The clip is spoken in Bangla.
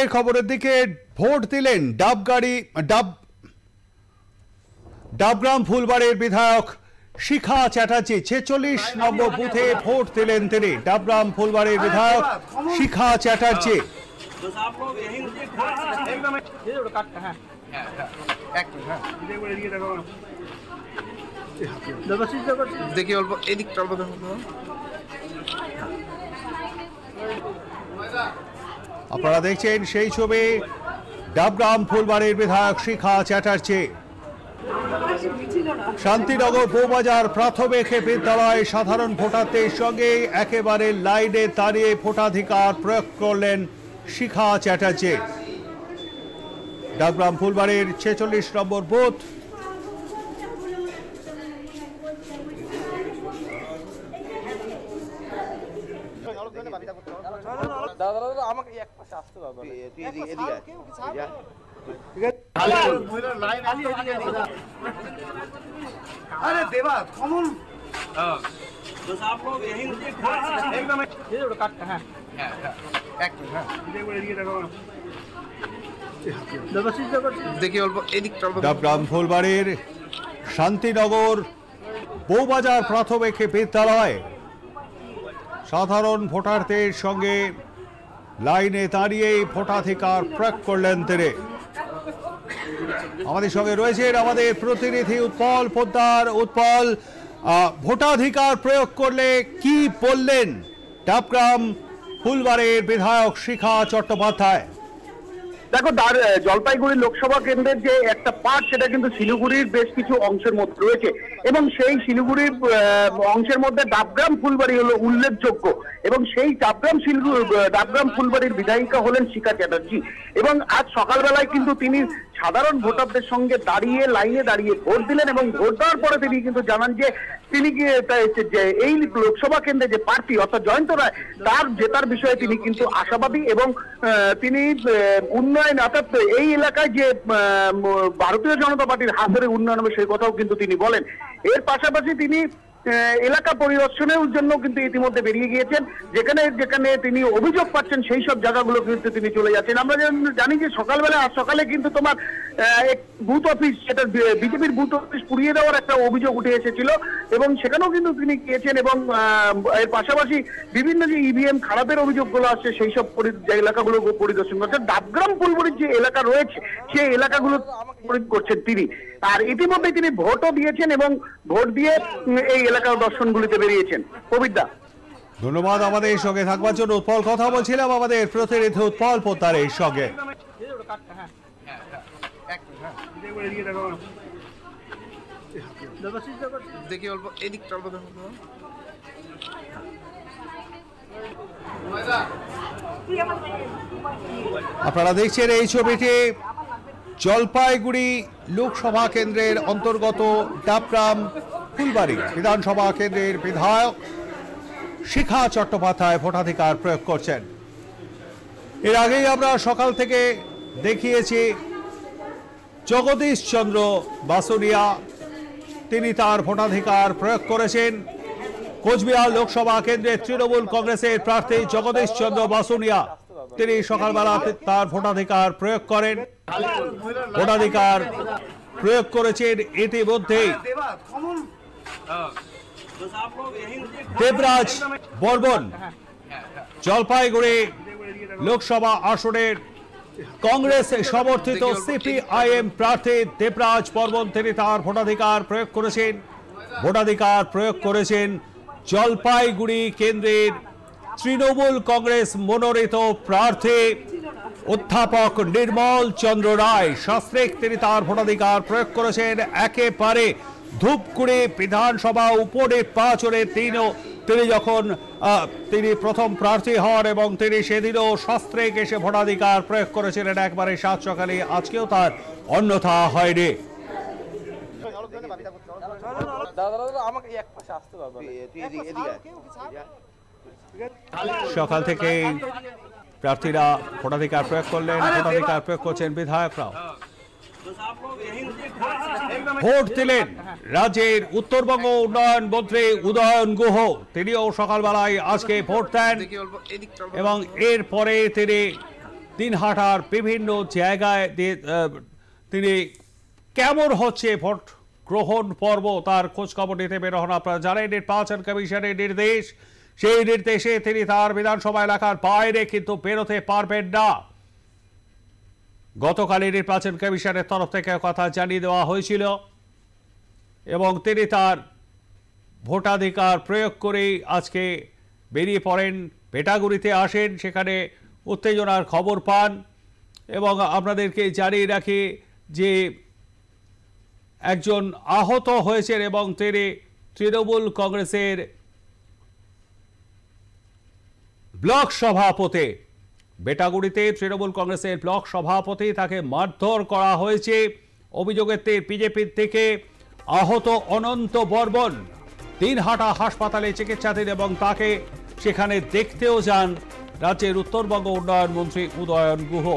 ভারতের খবরের দিকে ভোট দিলেন ডাবগাড়ি ডাব ডাবগ্রাম ফুলবাড়ির বিধায়ক শিখা চ্যাটার্জি ছেচল্লিশ নম্বর বুথে ভোট দিলেন তিনি ডাবগ্রাম ফুলবাড়ির বিধায়ক শিখা চ্যাটার্জি দেখি অল্প এদিকটা অল্প আপনারা দেখছেন সেই ছবি ডাবগ্রাম ফুলবাড়ির বিধায়ক শিখা চ্যাটার্জি শান্তিনগর বৌবাজার প্রাথমিক বিদ্যালয়ে সাধারণ ভোটারদের সঙ্গে একেবারে লাইনে দাঁড়িয়ে ভোটাধিকার প্রয়োগ করলেন শিখা চ্যাটার্জি ডাবগ্রাম ফুলবাড়ির ছেচল্লিশ নম্বর বুথ দাদা দাদা আমাকে এক ব্রাহ্মণবাড়ির শান্তিনগর বৌবাজার প্রাথমিক বিদ্যালয় সাধারণ ভোটারদের সঙ্গে লাইনে দাঁড়িয়েই ভোটাধিকার প্রয়োগ করলেন তিনি আমাদের সঙ্গে রয়েছেন আমাদের প্রতিনিধি উৎপল পোদ্দার উৎপল ভোটাধিকার প্রয়োগ করলে কি বললেন ডাবগ্রাম ফুলবারের বিধায়ক শিখা চট্টোপাধ্যায় দেখো তার জলপাইগুড়ি লোকসভা কেন্দ্রের যে একটা পার্ট সেটা কিন্তু শিলিগুড়ির বেশ কিছু অংশের মধ্যে রয়েছে এবং সেই শিলিগুড়ির অংশের মধ্যে ডাবগ্রাম ফুলবাড়ি হলো উল্লেখযোগ্য এবং সেই ডাবগ্রাম শিলিগুড়ি ডাবগ্রাম ফুলবাড়ির বিধায়িকা হলেন শিখা চ্যাটার্জি এবং আজ সকালবেলায় কিন্তু তিনি সাধারণ হ্যাঁ। ভোটারদের সঙ্গে দাঁড়িয়ে লাইনে দাঁড়িয়ে ভোট দিলেন এবং ভোট দেওয়ার পরে তিনি কিন্তু জানান যে তিনি যে এই লোকসভা কেন্দ্রে যে পার্টি অর্থাৎ জয়ন্ত রায় তার জেতার বিষয়ে তিনি কিন্তু আশাবাদী এবং তিনি উন্নয়ন অর্থাৎ এই এলাকায় যে ভারতীয় জনতা পার্টির হাত ধরে উন্নয়ন হবে সেই কথাও কিন্তু তিনি বলেন এর পাশাপাশি তিনি এলাকা পরিদর্শনের জন্য কিন্তু ইতিমধ্যে বেরিয়ে গিয়েছেন যেখানে যেখানে তিনি অভিযোগ পাচ্ছেন সেই সব জায়গাগুলো কিন্তু তিনি চলে যাচ্ছেন আমরা জানি যে সকালবেলা সকালে কিন্তু তোমার বুথ অফিস সেটা বিজেপির বুথ অফিস পুড়িয়ে দেওয়ার একটা অভিযোগ উঠে এসেছিল এবং সেখানেও কিন্তু তিনি গিয়েছেন এবং এর পাশাপাশি বিভিন্ন যে ইভিএম e খারাপের অভিযোগগুলো আসছে সেই সব এলাকাগুলো পরিদর্শন করছেন ডাবগ্রাম পুলবুড়ির যে এলাকা রয়েছে সেই এলাকাগুলো করছেন তিনি আর ইতিমধ্যে তিনি ভোটও দিয়েছেন এবং ভোট দিয়ে এই এলাকার দর্শনগুলিতে বেরিয়েছেন কবিরদা ধন্যবাদ আমাদের সঙ্গে থাকবার জন্য উৎপল কথা বলছিলাম আমাদের প্রতিনিধি উৎপল পোতার এর সঙ্গে আপনারা দেখছেন এই ছবিটি জলপাইগুড়ি লোকসভা কেন্দ্রের অন্তর্গত ডাবগ্রাম ফুলবাড়ি বিধানসভা কেন্দ্রের বিধায়ক শিখা চট্টোপাধ্যায় ভোটাধিকার প্রয়োগ করছেন এর আগেই আমরা সকাল থেকে দেখিয়েছি জগদীশ চন্দ্র বাসুরিয়া তিনি তার ভোটাধিকার প্রয়োগ করেছেন কোচবিহার লোকসভা কেন্দ্রে তৃণমূল কংগ্রেসের প্রার্থী জগদীশ চন্দ্র বাসুনিয়া তিনি সকালবেলা তার ভোটাধিকার প্রয়োগ করেন ভোটাধিকার প্রয়োগ করেছেন ইতিমধ্যেই দেবরাজ বর্বন জলপাইগুড়ি লোকসভা আসনের কংগ্রেস সমর্থিত সিপিআইএম প্রার্থী দেবরাজ বর্বন তিনি তার ভোটাধিকার প্রয়োগ করেছেন ভোটাধিকার প্রয়োগ করেছেন জলপাইগুড়ি কেন্দ্রের তৃণমূল কংগ্রেস মনোনীত প্রার্থী অধ্যাপক নির্মল চন্দ্র রায় শাস্ত্রিক তিনি তার ভোটাধিকার প্রয়োগ করেছেন একেবারে ধূপ করে বিধানসভা উপরে পা চড়ে তিনও তিনি যখন তিনি প্রথম প্রার্থী হন এবং তিনি সেদিনও শস্ত্রে কেসে ভোটাধিকার প্রয়োগ করেছিলেন একবারে সাত সকালে আজকেও তার অন্যথা হয়নি সকাল থেকে প্রার্থীরা ভোটাধিকার প্রয়োগ করলেন ভোটাধিকার প্রয়োগ করছেন বিধায়করাও ভোট দিলেন রাজ্যের উত্তরবঙ্গ উন্নয়ন মন্ত্রী উদয়ন গুহ তিনিও সকালবেলায় আজকে ভোট দেন এবং এরপরে তিনি দিনহাটার বিভিন্ন জায়গায় তিনি কেমন হচ্ছে ভোট গ্রহণ পর্ব তার খোঁজখবর নিতে বের হন আপনারা জানেন নির্বাচন কমিশনের নির্দেশ সেই নির্দেশে তিনি তার বিধানসভা এলাকার বাইরে কিন্তু বেরোতে পারবেন না গতকালই নির্বাচন কমিশনের তরফ থেকে কথা জানিয়ে দেওয়া হয়েছিল এবং তিনি তার ভোটাধিকার প্রয়োগ করেই আজকে বেরিয়ে পড়েন পেটাগুড়িতে আসেন সেখানে উত্তেজনার খবর পান এবং আপনাদেরকে জানিয়ে রাখি যে একজন আহত হয়েছেন এবং তিনি তৃণমূল কংগ্রেসের ব্লক সভাপতি বেটাগুড়িতে তৃণমূল কংগ্রেসের ব্লক সভাপতি তাকে মারধর করা হয়েছে অভিযোগের বিজেপির থেকে আহত অনন্ত বর্বন দিনহাটা হাসপাতালে চিকিৎসাধীন এবং তাকে সেখানে দেখতেও যান রাজ্যের উত্তরবঙ্গ উন্নয়ন মন্ত্রী উদয়ন গুহ